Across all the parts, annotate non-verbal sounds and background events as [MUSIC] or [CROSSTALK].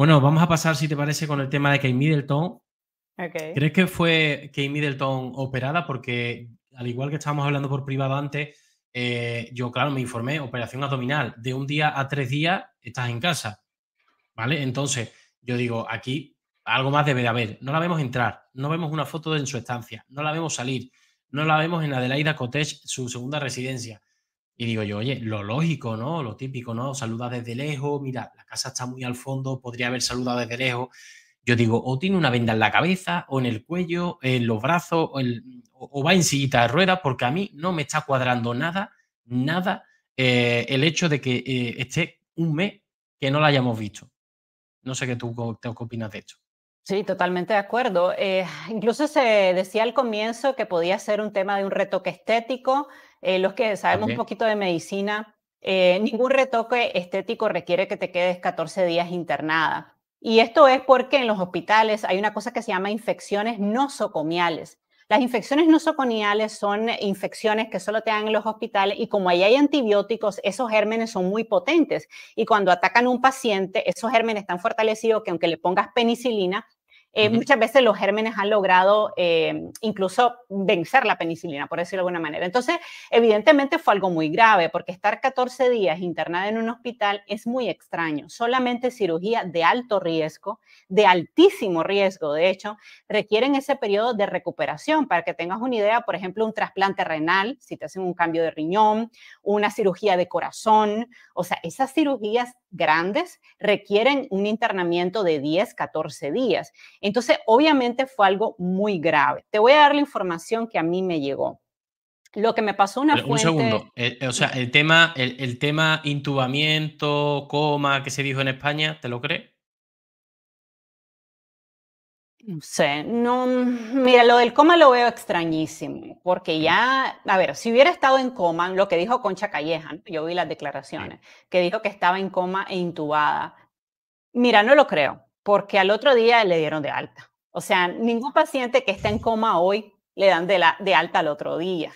Bueno, vamos a pasar, si te parece, con el tema de Kate Middleton. ¿Crees que fue Kate Middleton operada? Porque, al igual que estábamos hablando por privado antes, eh, yo, claro, me informé, operación abdominal, de un día a tres días estás en casa. ¿Vale? Entonces, yo digo, aquí algo más debe de haber. No la vemos entrar, no vemos una foto de en su estancia, no la vemos salir, no la vemos en Adelaida Cottage, su segunda residencia. Y digo yo, oye, lo lógico, ¿no? Lo típico, ¿no? Saluda desde lejos, mira, la casa está muy al fondo, podría haber saludado desde lejos. Yo digo, o tiene una venda en la cabeza, o en el cuello, en los brazos, o, va en sillita de ruedas, porque a mí no me está cuadrando nada, nada, eh, el hecho de que eh, esté un mes que no la hayamos visto. No sé qué tú opinas de esto. Sí, totalmente de acuerdo. Eh, incluso se decía al comienzo que podía ser un tema de un retoque estético, eh, los que sabemos un poquito de medicina, eh, ningún retoque estético requiere que te quedes 14 días internada. Y esto es porque en los hospitales hay una cosa que se llama infecciones nosocomiales. Las infecciones nosocomiales son infecciones que solo te dan en los hospitales y como ahí hay antibióticos, esos gérmenes son muy potentes y cuando atacan a un paciente, esos gérmenes están fortalecidos que aunque le pongas penicilina, eh, muchas veces los gérmenes han logrado eh, incluso vencer la penicilina, por decirlo de alguna manera. Entonces, evidentemente fue algo muy grave, porque estar 14 días internada en un hospital es muy extraño. Solamente cirugía de alto riesgo, de altísimo riesgo, de hecho, requieren ese periodo de recuperación. Para que tengas una idea, por ejemplo, un trasplante renal, si te hacen un cambio de riñón, una cirugía de corazón, o sea, esas cirugías grandes requieren un internamiento de 10, 14 días. Entonces, obviamente fue algo muy grave. Te voy a dar la información que a mí me llegó. Lo que me pasó una Un segundo, eh, eh, o sea, el tema, el, tema intubamiento, coma, que se dijo en España, ¿te lo crees? No sé, no, mira, lo del coma lo veo extrañísimo, porque ya, a ver, si hubiera estado en coma, lo que dijo Concha Calleja, yo vi las declaraciones, que dijo que estaba en coma e intubada. Mira, no lo creo, porque al otro día le dieron de alta. O sea, ningún paciente que está en coma hoy le dan de, alta al otro día.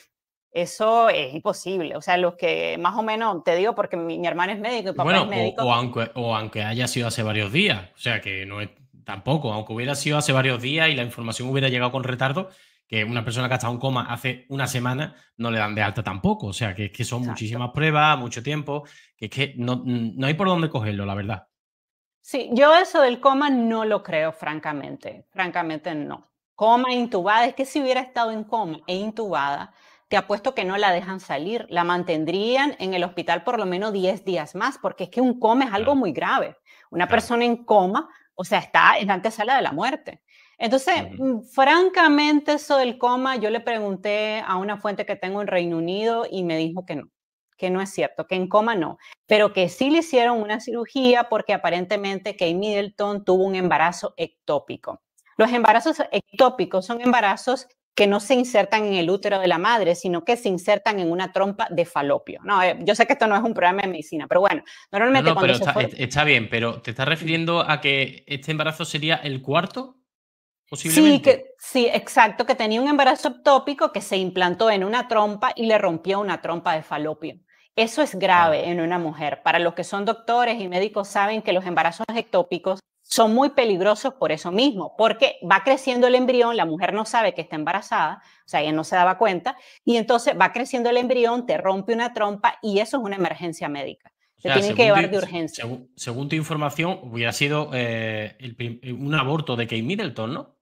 Eso es imposible. O sea, los que más o menos, te digo, porque mi, hermano es médico y papá es médico. O, o, aunque, haya sido hace varios días. O sea, que no es tampoco, aunque hubiera sido hace varios días y la información hubiera llegado con retardo, que una persona que ha estado en coma hace una semana no le dan de alta tampoco. O sea, que, que son muchísimas pruebas, mucho tiempo, que es que no hay por dónde cogerlo, la verdad. Sí, yo eso del coma no lo creo, francamente. Francamente, no. Coma, intubada, es que si hubiera estado en coma e intubada, te apuesto que no la dejan salir, la mantendrían en el hospital por lo menos 10 días más, porque es que un coma es algo muy grave. Una persona en coma, o sea, está en la antesala de la muerte. Entonces, mm, francamente, eso del coma, yo le pregunté a una fuente que tengo en Reino Unido y me dijo que no, que no es cierto, que en coma no, pero que sí le hicieron una cirugía porque aparentemente Kay Middleton tuvo un embarazo ectópico. Los embarazos ectópicos son embarazos que no se insertan en el útero de la madre, sino que se insertan en una trompa de falopio. No, eh, yo sé que esto no es un programa de medicina, pero bueno, normalmente cuando está, bien, pero ¿te estás refiriendo a que este embarazo sería el cuarto? Sí, que, sí, exacto, que tenía un embarazo ectópico que se implantó en una trompa y le rompió una trompa de falopio. Eso es grave en una mujer. Para los que son doctores y médicos saben que los embarazos ectópicos son muy peligrosos por eso mismo, porque va creciendo el embrión, la mujer no sabe que está embarazada, o sea, ella no se daba cuenta, y entonces va creciendo el embrión, te rompe una trompa y eso es una emergencia médica. Te que llevar de urgencia. Según, tu información, hubiera sido eh, un aborto de Kate Middleton, ¿no?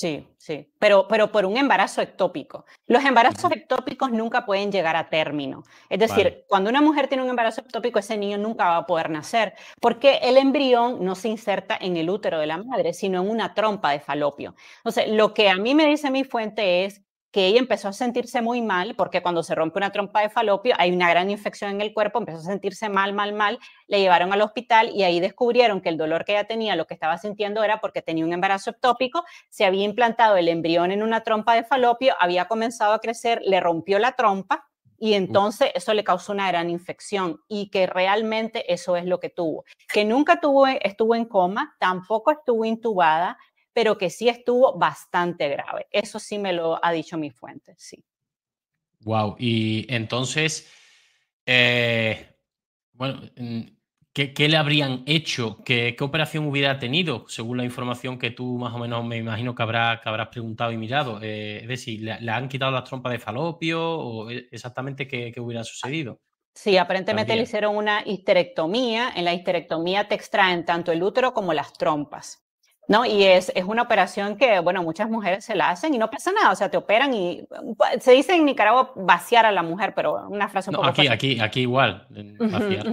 Sí, sí, pero, pero por un embarazo ectópico. Los embarazos ectópicos nunca pueden llegar a término. Es decir, cuando una mujer tiene un embarazo ectópico, ese niño nunca va a poder nacer, porque el embrión no se inserta en el útero de la madre, sino en una trompa de falopio. Entonces, lo que a mí me dice mi fuente es, que ella empezó a sentirse muy mal, porque cuando se rompe una trompa de falopio hay una gran infección en el cuerpo, empezó a sentirse mal, mal, mal, le llevaron al hospital y ahí descubrieron que el dolor que ella tenía, lo que estaba sintiendo era porque tenía un embarazo ectópico, se había implantado el embrión en una trompa de falopio, había comenzado a crecer, le rompió la trompa y entonces eso le causó una gran infección y que realmente eso es lo que tuvo, que nunca tuvo, estuvo en coma, tampoco estuvo intubada, pero que sí estuvo bastante grave. Eso sí me lo ha dicho mi fuente, sí. Wow, y entonces, eh, bueno, mm, ¿qué, le habrían hecho? ¿Qué, operación hubiera tenido? Según la información que tú más o menos me imagino que, habrá, habrás preguntado y mirado. Eh, es decir, ¿le, han quitado las trompas de falopio? ¿O e, exactamente qué, hubiera sucedido? Sí, aparentemente le hicieron una histerectomía. En la histerectomía te extraen tanto el útero como las trompas. ¿no? Y es, es, una operación que, bueno, muchas mujeres se la hacen y no pasa nada, o sea, te operan y se dice en Nicaragua vaciar a la mujer, pero una frase un poco aquí, aquí, aquí igual, vaciar.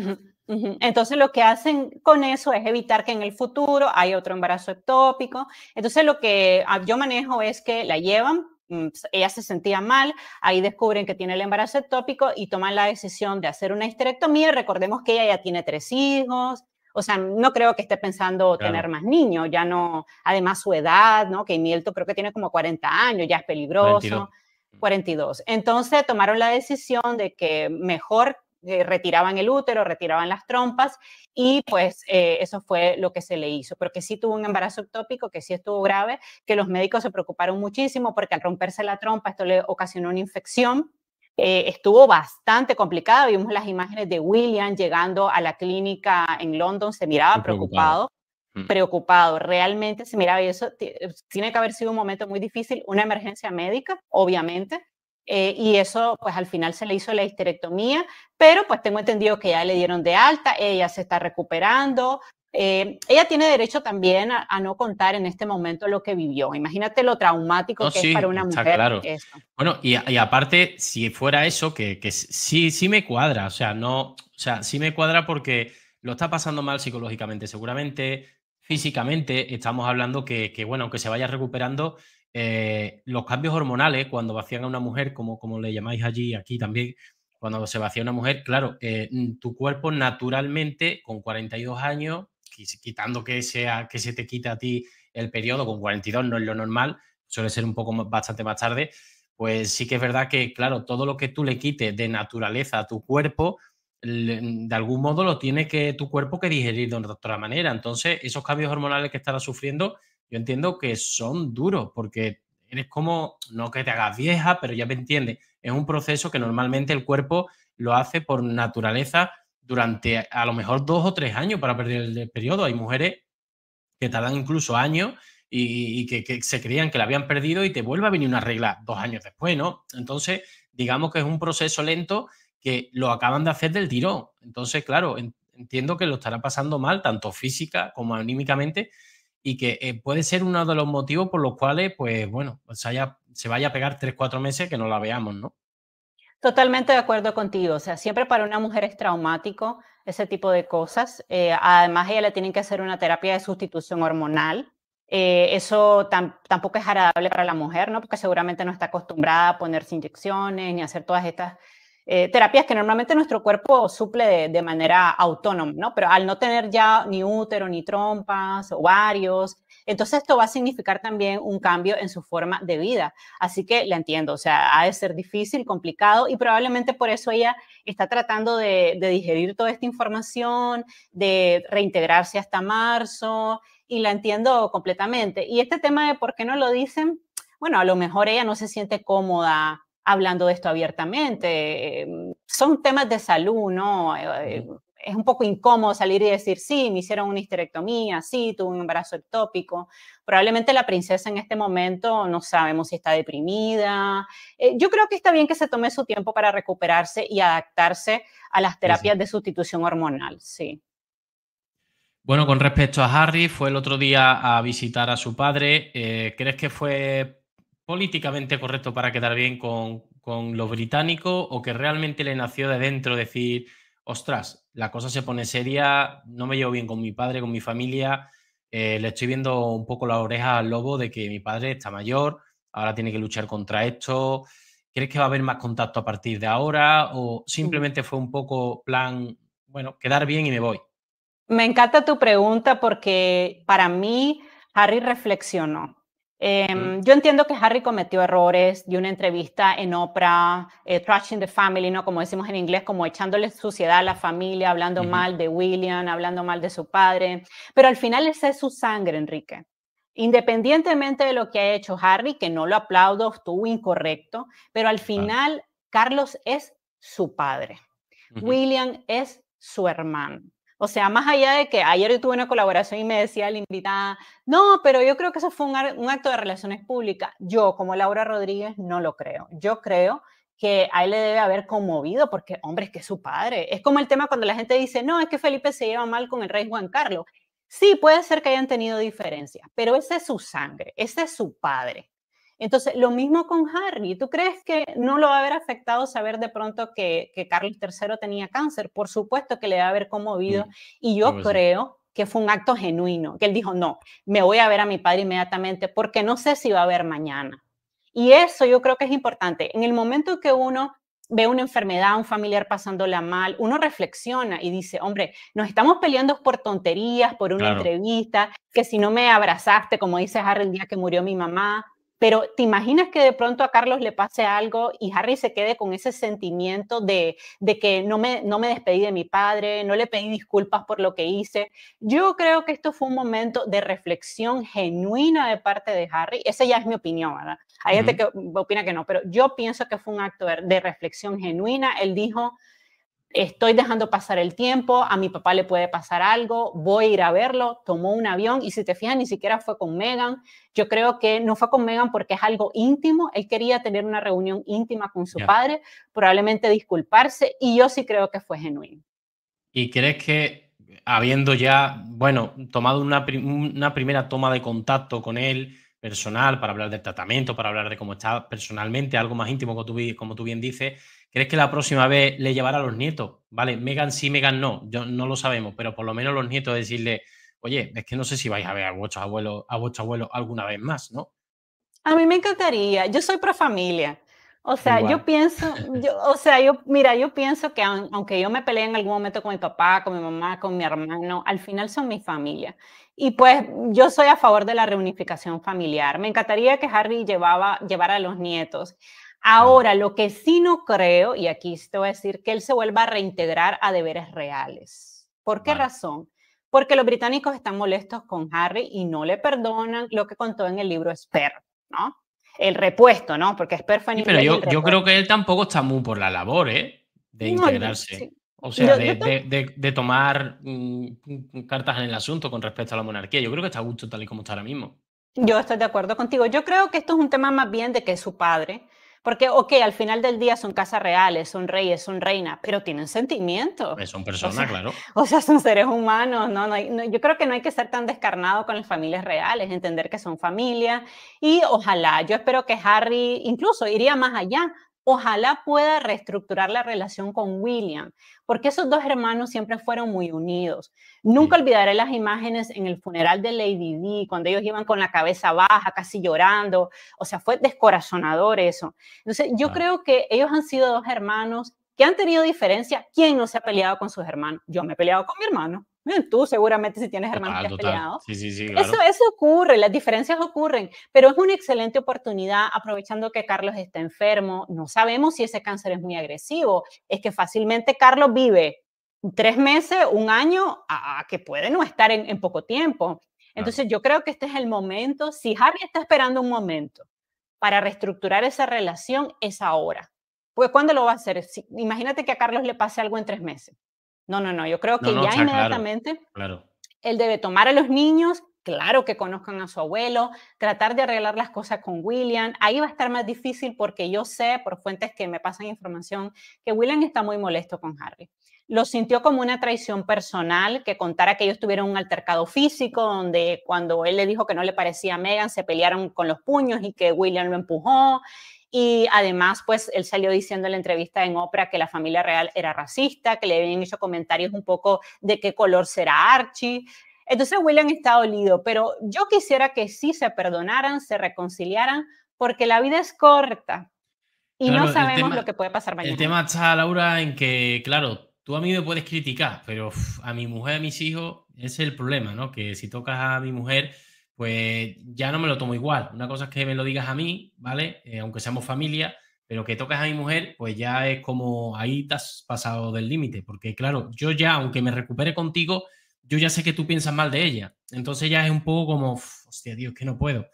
Entonces lo que hacen con eso es evitar que en el futuro haya otro embarazo ectópico. Entonces lo que ah, yo manejo es que la llevan, mm, ella se sentía mal, ahí descubren que tiene el embarazo ectópico y toman la decisión de hacer una histerectomía. Recordemos que ella ya tiene tres hijos, o sea, no creo que esté pensando tener más niños, ya no, además su edad, ¿no? Que Mielto creo que tiene como 40 años, ya es peligroso. 42. Mm. Entonces tomaron la decisión de que mejor eh, retiraban el útero, retiraban las trompas y pues eh, eso fue lo que se le hizo, porque sí tuvo un embarazo ectópico, que sí estuvo grave, que los médicos se preocuparon muchísimo porque al romperse la trompa esto le ocasionó una infección eh, estuvo bastante complicada, vimos las imágenes de William llegando a la clínica en London, se miraba preocupado, mm. preocupado, realmente se miraba y eso tiene que haber sido un momento muy difícil, una emergencia médica, obviamente, eh, y eso pues al final se le hizo la histerectomía, pero pues tengo entendido que ya le dieron de alta, ella se está recuperando, eh, ella tiene derecho también a, no contar en este momento lo que vivió. Imagínate lo traumático que es para una mujer. Bueno, y, aparte, si fuera eso, que, sí, sí me cuadra, o sea, no, o sea, sí me cuadra porque lo está pasando mal psicológicamente, seguramente, físicamente, estamos hablando que, bueno, aunque se vaya recuperando. Eh, los cambios hormonales, cuando vacían a una mujer, como, como le llamáis allí, aquí también, cuando se vacía una mujer, claro, eh, tu cuerpo naturalmente, con 42 años, quitando que, sea, que se te quite a ti el periodo, con 42 no es lo normal, suele ser un poco bastante más tarde, pues sí que es verdad que, claro, todo lo que tú le quites de naturaleza a tu cuerpo, de algún modo lo tiene que tu cuerpo que digerir de otra manera. Entonces, esos cambios hormonales que estarás sufriendo, yo entiendo que son duros, porque eres como, no que te hagas vieja, pero ya me entiendes, es un proceso que normalmente el cuerpo lo hace por naturaleza durante a lo mejor dos o tres años para perder el, periodo. Hay mujeres que tardan incluso años y, que, se creían que la habían perdido y te vuelve a venir una regla dos años después, ¿no? Entonces, digamos que es un proceso lento que lo acaban de hacer del tirón. Entonces, claro, entiendo que lo estará pasando mal, tanto física como anímicamente, y que eh, puede ser uno de los motivos por los cuales, pues bueno, pues se vaya a pegar tres, cuatro meses que no la veamos, ¿no? Totalmente de acuerdo contigo. O sea, siempre para una mujer es traumático ese tipo de cosas. Eh, además, ella le tienen que hacer una terapia de sustitución hormonal. Eh, eso tampoco es agradable para la mujer, ¿no? Porque seguramente no está acostumbrada a ponerse inyecciones ni hacer todas estas eh, terapias que normalmente nuestro cuerpo suple de, manera autónoma, ¿no? Pero al no tener ya ni útero, ni trompas, ovarios, entonces esto va a significar también un cambio en su forma de vida. Así que la entiendo, o sea, ha de ser difícil, complicado y probablemente por eso ella está tratando de digerir toda esta información, de reintegrarse hasta marzo y la entiendo completamente. Y este tema de por qué no lo dicen, bueno, a lo mejor ella no se siente cómoda hablando de esto abiertamente. Eh, son temas de salud, ¿no? Eh, eh, es un poco incómodo salir y decir, sí, me hicieron una histerectomía, sí, tuve un embarazo ectópico. Probablemente la princesa en este momento no sabemos si está deprimida. yo creo que está bien que se tome su tiempo para recuperarse y adaptarse a las terapias de sustitución hormonal, sí. Bueno, con respecto a Harry, fue el otro día a visitar a su padre. ¿Crees que fue políticamente correcto para quedar bien con, con lo británico o que realmente le nació de dentro decir, ostras, la cosa se pone seria, no me llevo bien con mi padre, con mi familia, eh, le estoy viendo un poco la oreja al lobo de que mi padre está mayor, ahora tiene que luchar contra esto, ¿crees que va a haber más contacto a partir de ahora o mm. simplemente fue un poco plan, bueno, quedar bien y me voy? Me encanta tu pregunta porque para mí Harry reflexionó Em, yo entiendo que Harry cometió errores, dio una entrevista en Oprah, eh, trashing the family, ¿no? Como decimos en inglés, como echándole suciedad a la familia, hablando mal de William, hablando mal de su padre, pero al final ese es su sangre, Enrique. Independientemente de lo que ha hecho Harry, que no lo aplaudo, estuvo incorrecto, pero al final Carlos es su padre, William es su hermano. O sea, más allá de que ayer tuve una colaboración y me decía la invitada, no, pero yo creo que eso fue un, acto de relaciones públicas. Yo, como Laura Rodríguez, no lo creo. Yo creo que a él le debe haber conmovido, porque, hombre, es que es su padre. Es como el tema cuando la gente dice, no, es que Felipe se lleva mal con el rey Juan Carlos. Sí, puede ser que hayan tenido diferencias, pero ese es su sangre, ese es su padre. Entonces, lo mismo con Harry. ¿Tú crees que no lo va a haber afectado saber de pronto que, Carlos III tenía cáncer? Por supuesto que le va a haber conmovido. Mm, y yo creo que fue un acto genuino, que él dijo, no, me voy a ver a mi padre inmediatamente porque no sé si va a haber mañana. Y eso yo creo que es importante. En el momento que uno ve una enfermedad, un familiar pasándola mal, uno reflexiona y dice, hombre, nos estamos peleando por tonterías, por una entrevista, que si no me abrazaste, como dice Harry el día que murió mi mamá, pero ¿te imaginas que de pronto a Carlos le pase algo y Harry se quede con ese sentimiento de, de, que no me, no me despedí de mi padre, no le pedí disculpas por lo que hice? Yo creo que esto fue un momento de reflexión genuina de parte de Harry. Esa ya es mi opinión, ¿verdad? Hay gente que opina que no, pero yo pienso que fue un acto de reflexión genuina. Él dijo, estoy dejando pasar el tiempo, a mi papá le puede pasar algo, voy a ir a verlo, tomó un avión y si te fijas ni siquiera fue con Megan, yo creo que no fue con Megan porque es algo íntimo, él quería tener una reunión íntima con su padre, probablemente disculparse y yo sí creo que fue genuino. ¿Y crees que habiendo ya, bueno, tomado una primera toma de contacto con él, personal, para hablar del tratamiento, para hablar de cómo está personalmente, algo más íntimo, como tú, como tú bien dices. ¿Crees que la próxima vez le llevará a los nietos? Vale, Megan sí, Megan no, yo, no lo sabemos, pero por lo menos los nietos decirle, oye, es que no sé si vais a ver a vuestros a vuestro abuelo alguna vez más, ¿no? A mí me encantaría, yo soy pro familia. O sea, yo pienso, yo, o sea, yo, mira, yo pienso que aunque yo me peleé en algún momento con mi papá, con mi mamá, con mi hermano, al final son mi familia. Y pues yo soy a favor de la reunificación familiar. Me encantaría que Harry llevaba, llevara a los nietos. Ahora, lo que sí no creo, y aquí te voy a decir, que él se vuelva a reintegrar a deberes reales. ¿Por qué razón? Porque los británicos están molestos con Harry y no le perdonan lo que contó en el libro Esper, ¿no? El repuesto, ¿no? Porque Esper fue Pero yo, yo, creo que él tampoco está muy por la labor, ¿eh? De integrarse. O sea, de, de, tomar mm, cartas en el asunto con respecto a la monarquía. Yo creo que está a gusto tal y como está ahora mismo. Yo estoy de acuerdo contigo. Yo creo que esto es un tema más bien de que su padre, porque, ok, al final del día son casas reales, son reyes, son reinas, pero tienen sentimientos. Pues son personas, claro. [LAUGHS] O sea, son seres humanos, ¿no? ¿no? Yo creo que no hay que ser tan descarnado con las familias reales, entender que son familia y ojalá, yo espero que Harry incluso iría más allá, ojalá pueda reestructurar la relación con William, porque esos dos hermanos siempre fueron muy unidos. Nunca olvidaré las imágenes en el funeral de Lady D, cuando ellos iban con la cabeza baja, casi llorando, o sea, fue descorazonador eso. Entonces, yo creo que ellos han sido dos hermanos que han tenido diferencia. ¿Quién no se ha peleado con sus hermanos? Yo me he peleado con mi hermano tú seguramente si tienes hermanos que has peleado. Sí, sí, sí, eso, eso ocurre, las diferencias ocurren, pero es una excelente oportunidad aprovechando que Carlos está enfermo. No sabemos si ese cáncer es muy agresivo, es que fácilmente Carlos vive tres meses, un año, a, que puede no estar en, poco tiempo. Entonces yo creo que este es el momento, si Harry está esperando un momento para reestructurar esa relación, es ahora. Pues ¿cuándo lo va a hacer? imagínate que a Carlos le pase algo en tres meses. No, no, no, yo creo que ya inmediatamente claro, él debe tomar a los niños, claro que conozcan a su abuelo, tratar de arreglar las cosas con William. Ahí va a estar más difícil porque yo sé por fuentes que me pasan información que William está muy molesto con Harry. Lo sintió como una traición personal que contara que ellos tuvieron un altercado físico donde cuando él le dijo que no le parecía a Megan se pelearon con los puños y que William lo empujó y además, pues él salió diciendo en la entrevista en Oprah que la familia real era racista, que le habían hecho comentarios un poco de qué color será Archie. Entonces William está dolido, pero yo quisiera que sí se perdonaran, se reconciliaran, porque la vida es corta y no sabemos lo que puede pasar mañana. El tema está, Laura, en que, claro, tú a mí me puedes criticar, pero a mi mujer, a mis hijos, es el problema, ¿no? Que si tocas a mi mujer, pues ya no me lo tomo igual. Una cosa es que me lo digas a mí, ¿vale? Eh, aunque seamos familia, pero que toques a mi mujer, pues ya es como ahí te has pasado del límite, porque claro, yo ya, aunque me recupere contigo, yo ya sé que tú piensas mal de ella. Entonces ya es un poco como, hostia, Dios, que no puedo.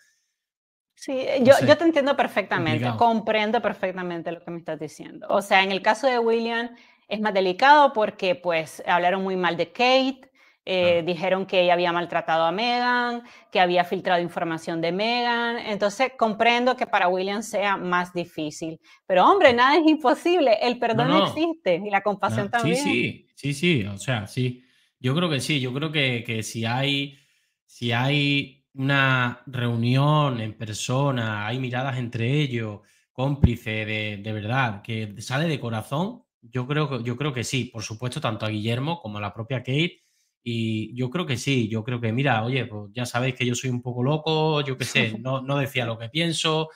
Sí, eh, yo, te entiendo perfectamente, comprendo perfectamente lo que me estás diciendo. O sea, en el caso de William es más delicado porque pues hablaron muy mal de Kate, eh, dijeron que ella había maltratado a Megan, que había filtrado información de Megan. Entonces, comprendo que para William sea más difícil. Pero, hombre, nada es imposible. El perdón existe y la compasión también. Sí, sí, sí, sí. O sea, sí. Yo creo que sí. Yo creo que, que si, hay, si hay una reunión en persona, hay miradas entre ellos, cómplice de, de verdad, que sale de corazón, yo creo, yo creo que sí. Por supuesto, tanto a Guillermo como a la propia Kate y yo creo que sí, yo creo que, mira, oye, pues ya sabéis que yo soy un poco loco, yo qué sé, no, decía lo que pienso.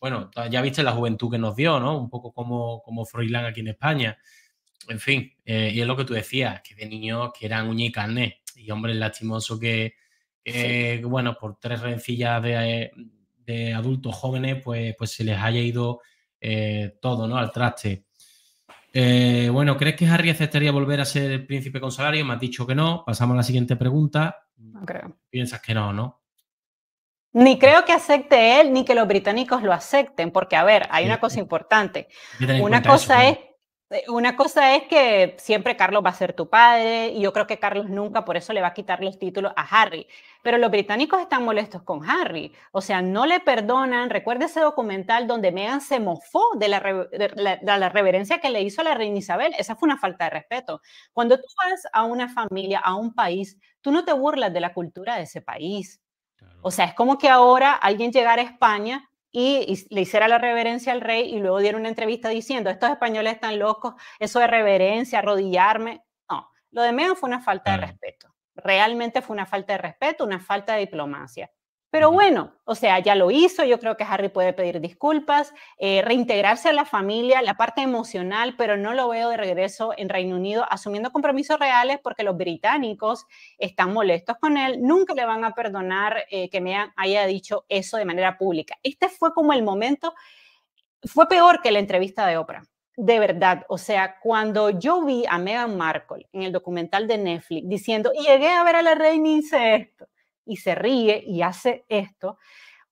Bueno, ya viste la juventud que nos dio, ¿no? Un poco como, como Froilán aquí en España. En fin, eh, y es lo que tú decías, que de niños que eran uña y carne. Y hombre, lastimoso que, bueno, por tres rencillas de, adultos jóvenes, pues, pues se les haya ido eh, todo, ¿no? Al traste. Eh, bueno, ¿crees que Harry aceptaría volver a ser el príncipe con Me has dicho que no. Pasamos a la siguiente pregunta. No creo. Piensas que no, ¿no? Ni creo que acepte él, ni que los británicos lo acepten, porque, a ver, hay una cosa importante. Una cosa es eh, una cosa es que siempre Carlos va a ser tu padre y yo creo que Carlos nunca por eso le va a quitar los títulos a Harry. Pero los británicos están molestos con Harry, o sea, no le perdonan. Recuerda ese documental donde Meghan se mofó de la, de la, reverencia que le hizo a la reina Isabel. Esa fue una falta de respeto. Cuando tú vas a una familia, a un país, tú no te burlas de la cultura de ese país. O sea, es como que ahora alguien llegara a España y, le hiciera la reverencia al rey y luego diera una entrevista diciendo, estos españoles están locos, eso de reverencia, arrodillarme. No, lo de menos fue una falta de mm. respeto. Realmente fue una falta de respeto, una falta de diplomacia. Pero bueno, o sea, ya lo hizo, yo creo que Harry puede pedir disculpas, eh, reintegrarse a la familia, la parte emocional, pero no lo veo de regreso en Reino Unido asumiendo compromisos reales porque los británicos están molestos con él, nunca le van a perdonar eh, que me haya dicho eso de manera pública. Este fue como el momento, fue peor que la entrevista de Oprah. De verdad, o sea, cuando yo vi a Meghan Markle en el documental de Netflix diciendo, llegué a ver a la reina esto, y se ríe y hace esto,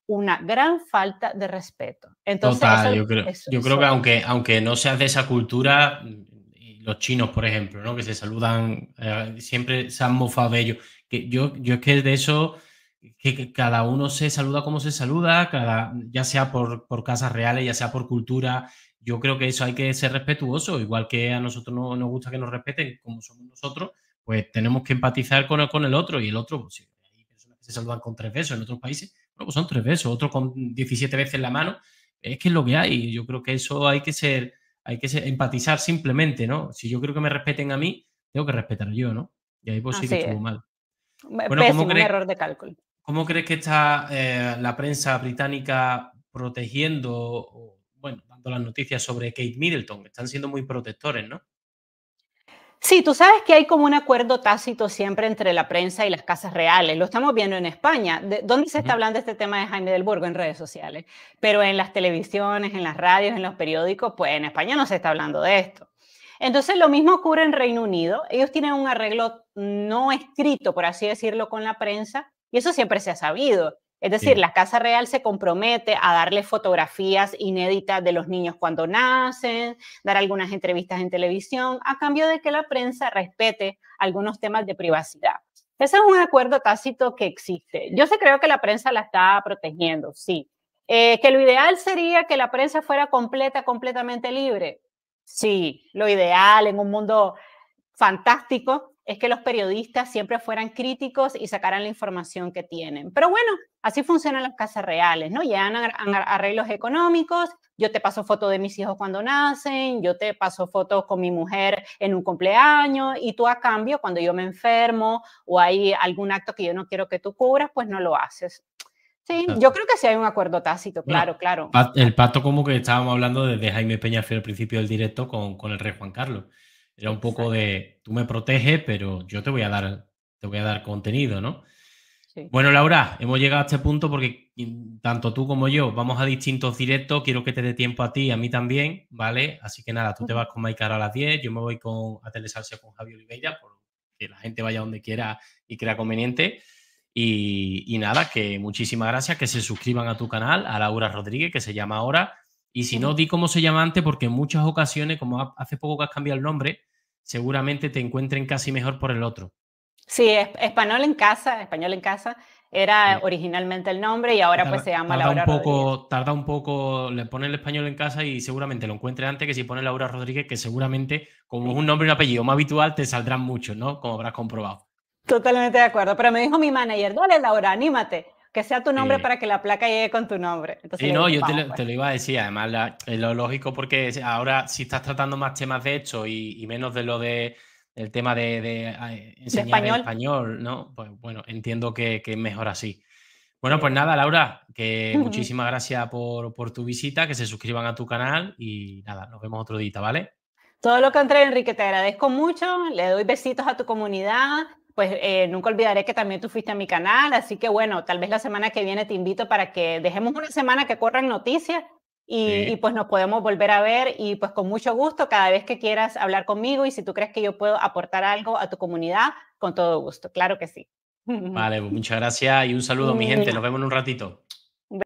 una gran falta de respeto. Entonces, yo creo, yo creo que aunque, aunque no seas de esa cultura, los chinos, por ejemplo, ¿no? que se saludan, eh, siempre se han mofado de ellos. Que yo, yo es que de eso, que, cada uno se saluda como se saluda, cada, ya sea por, por casas reales, ya sea por cultura. Yo creo que eso hay que ser respetuoso, igual que a nosotros no, nos gusta que nos respeten como somos nosotros, pues tenemos que empatizar con el, con el otro y el otro, sí. Pues, saludar con tres besos, en otros países, pues son tres besos, otro con 17 veces la mano, es que es lo que hay, yo creo que eso hay que ser, hay que empatizar simplemente, ¿no? Si yo creo que me respeten a mí, tengo que respetar yo, ¿no? Y ahí pues sí que estuvo mal. Bueno, Pésimo, un error de cálculo. ¿Cómo crees que está eh, la prensa británica protegiendo, bueno, dando las noticias sobre Kate Middleton? Están siendo muy protectores, ¿no? Sí, tú sabes que hay como un acuerdo tácito siempre entre la prensa y las casas reales. Lo estamos viendo en España. ¿De ¿Dónde se está hablando este tema de Jaime del Burgo? En redes sociales. Pero en las televisiones, en las radios, en los periódicos, pues en España no se está hablando de esto. Entonces lo mismo ocurre en Reino Unido. Ellos tienen un arreglo no escrito, por así decirlo, con la prensa. Y eso siempre se ha sabido. Es decir, la Casa Real se compromete a darle fotografías inéditas de los niños cuando nacen, dar algunas entrevistas en televisión, a cambio de que la prensa respete algunos temas de privacidad. Ese es un acuerdo tácito que existe. Yo sé creo que la prensa la está protegiendo, sí. Eh, que lo ideal sería que la prensa fuera completa, completamente libre. Sí, lo ideal en un mundo fantástico, es que los periodistas siempre fueran críticos y sacaran la información que tienen. Pero bueno, así funcionan las casas reales, ¿no? Llegan arreglos económicos, yo te paso fotos de mis hijos cuando nacen, yo te paso fotos con mi mujer en un cumpleaños y tú a cambio, cuando yo me enfermo o hay algún acto que yo no quiero que tú cubras, pues no lo haces. Sí, yo creo que sí hay un acuerdo tácito, claro, claro. El pacto como que estábamos hablando desde Jaime peña al principio del directo con, con el rey Juan Carlos. Era un poco de, tú me proteges, pero yo te voy a dar, te voy a dar contenido, ¿no? Bueno, Laura, hemos llegado a este punto porque mm, tanto tú como yo vamos a distintos directos. Quiero que te dé tiempo a ti y a mí también, ¿vale? Así que nada, tú te vas con Maikara a las 10, yo me voy con, a Telesalsa con Javier Oliveira, por que la gente vaya donde quiera y crea conveniente. Y, nada, que muchísimas gracias, que se suscriban a tu canal, a Laura Rodríguez, que se llama ahora. Y si no, di cómo se llama antes, porque en muchas ocasiones, como hace poco que has cambiado el nombre, seguramente te encuentren casi mejor por el otro. Sí, Español en Casa, Español en Casa era originalmente el nombre y ahora pues se llama Laura poco, Rodríguez. Tarda un poco, le pone el Español en Casa y seguramente lo encuentre antes que si pone Laura Rodríguez, que seguramente como es un nombre y un apellido más habitual te saldrán muchos, ¿no? Como habrás comprobado. Totalmente de acuerdo, pero me dijo mi manager, dale Laura, anímate que sea tu nombre para que la placa llegue con tu nombre. Entonces, sí, no, yo pues". te lo, iba a decir, además es lo lógico porque ahora si estás tratando más temas de esto y, menos de lo de el tema de, ah, eh, enseñar español. español. ¿no? Pues bueno, entiendo que, es mejor así. Bueno, pues nada, Laura, que [LAUGHS] muchísimas gracias por, por, tu visita, que se suscriban a tu canal y nada, nos vemos otro día, ¿vale? Todo lo contrario, Enrique, te agradezco mucho, le doy besitos a tu comunidad pues eh, nunca olvidaré que también tú fuiste a mi canal, así que bueno, tal vez la semana que viene te invito para que dejemos una semana que corran noticias y, pues nos podemos volver a ver y pues con mucho gusto cada vez que quieras hablar conmigo y si tú crees que yo puedo aportar algo a tu comunidad, con todo gusto, claro que sí. Vale, [LAUGHS] muchas gracias y un saludo mi gente, nos vemos en un ratito.